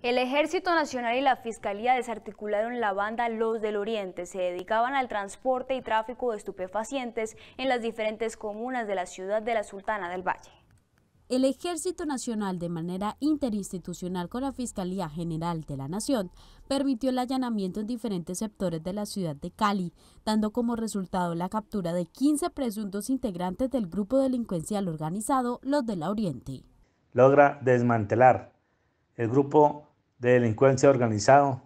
El Ejército Nacional y la Fiscalía desarticularon la banda Los del Oriente. Se dedicaban al transporte y tráfico de estupefacientes en las diferentes comunas de la ciudad de la Sultana del Valle. El Ejército Nacional, de manera interinstitucional con la Fiscalía General de la Nación, permitió el allanamiento en diferentes sectores de la ciudad de Cali, dando como resultado la captura de 15 presuntos integrantes del grupo delincuencial organizado Los del Oriente. Logra desmantelar el grupo de delincuencia organizado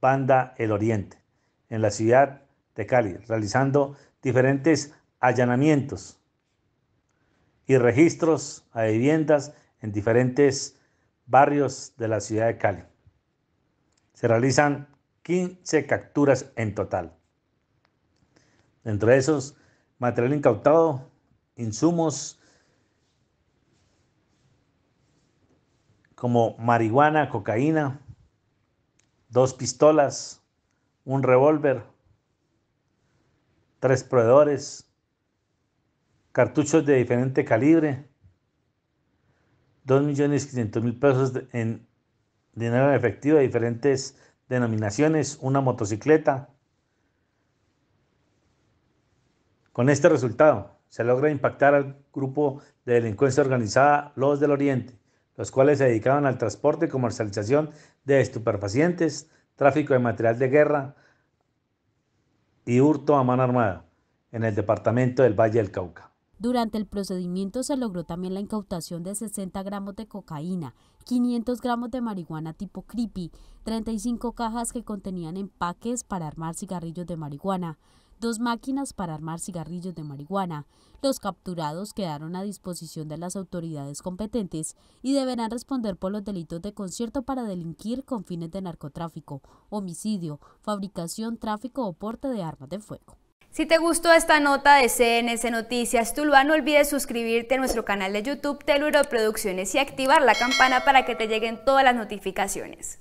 Banda El Oriente en la ciudad de Cali, realizando diferentes allanamientos y registros a viviendas en diferentes barrios de la ciudad de Cali. Se realizan 15 capturas en total. Dentro de esos, material incautado, insumos como marihuana, cocaína, dos pistolas, un revólver, tres proveedores, cartuchos de diferente calibre, 2.500.000 pesos en dinero en efectivo de diferentes denominaciones, una motocicleta. Con este resultado se logra impactar al grupo de delincuencia organizada Los del Oriente, los cuales se dedicaban al transporte y comercialización de estupefacientes, tráfico de material de guerra y hurto a mano armada en el departamento del Valle del Cauca. Durante el procedimiento se logró también la incautación de 60 gramos de cocaína, 500 gramos de marihuana tipo creepy, 35 cajas que contenían empaques para armar cigarrillos de marihuana, dos máquinas para armar cigarrillos de marihuana. Los capturados quedaron a disposición de las autoridades competentes y deberán responder por los delitos de concierto para delinquir con fines de narcotráfico, homicidio, fabricación, tráfico o porte de armas de fuego. Si te gustó esta nota de CNS Noticias Tuluá, no olvides suscribirte a nuestro canal de YouTube Teluro Producciones y activar la campana para que te lleguen todas las notificaciones.